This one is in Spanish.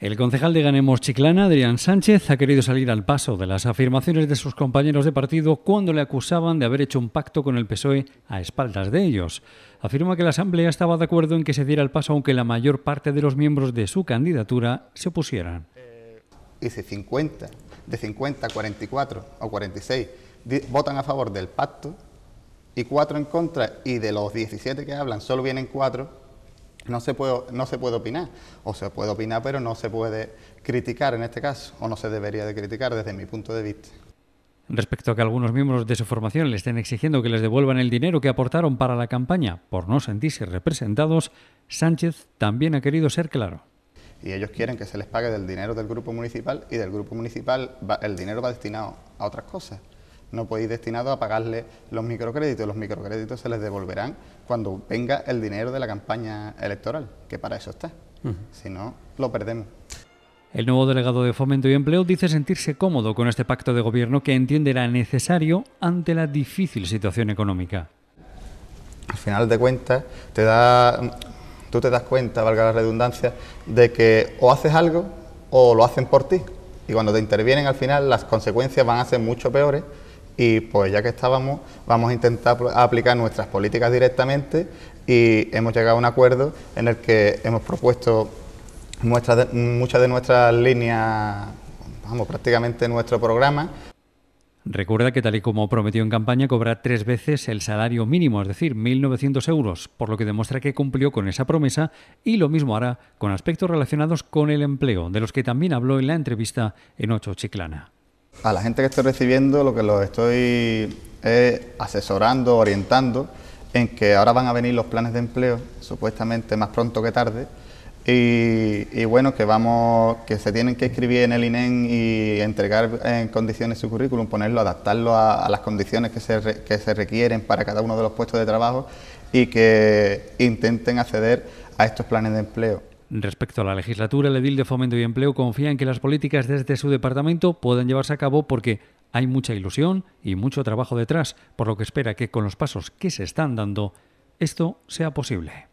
El concejal de Ganemos Chiclana, Adrián Sánchez, ha querido salir al paso de las afirmaciones de sus compañeros de partido cuando le acusaban de haber hecho un pacto con el PSOE a espaldas de ellos. Afirma que la Asamblea estaba de acuerdo en que se diera el paso aunque la mayor parte de los miembros de su candidatura se opusieran. Hice eh, 50, de 50 44 o 46 votan a favor del pacto y 4 en contra y de los 17 que hablan solo vienen 4 no se, puede, no se puede opinar, o se puede opinar pero no se puede criticar en este caso, o no se debería de criticar desde mi punto de vista. Respecto a que algunos miembros de su formación le estén exigiendo que les devuelvan el dinero que aportaron para la campaña por no sentirse representados, Sánchez también ha querido ser claro. Y ellos quieren que se les pague del dinero del grupo municipal y del grupo municipal el dinero va destinado a otras cosas no podéis destinado a pagarle los microcréditos. Los microcréditos se les devolverán cuando venga el dinero de la campaña electoral, que para eso está. Si no, lo perdemos. El nuevo delegado de Fomento y Empleo dice sentirse cómodo con este pacto de gobierno que entiende era necesario ante la difícil situación económica. Al final de cuentas, te tú te das cuenta, valga la redundancia, de que o haces algo o lo hacen por ti. Y cuando te intervienen al final las consecuencias van a ser mucho peores y pues ya que estábamos, vamos a intentar aplicar nuestras políticas directamente y hemos llegado a un acuerdo en el que hemos propuesto muchas de nuestras líneas, vamos, prácticamente nuestro programa. Recuerda que tal y como prometió en campaña, cobra tres veces el salario mínimo, es decir, 1.900 euros, por lo que demuestra que cumplió con esa promesa y lo mismo hará con aspectos relacionados con el empleo, de los que también habló en la entrevista en Ocho Chiclana. A la gente que estoy recibiendo lo que los estoy eh, asesorando, orientando en que ahora van a venir los planes de empleo, supuestamente más pronto que tarde, y, bueno, que vamos, que se tienen que escribir en el INEN e y entregar en condiciones su currículum, ponerlo, adaptarlo a, las condiciones que se, que se requieren para cada uno de los puestos de trabajo y que intenten acceder a estos planes de empleo. Respecto a la legislatura, el edil de Fomento y Empleo confía en que las políticas desde su departamento puedan llevarse a cabo porque hay mucha ilusión y mucho trabajo detrás, por lo que espera que con los pasos que se están dando esto sea posible.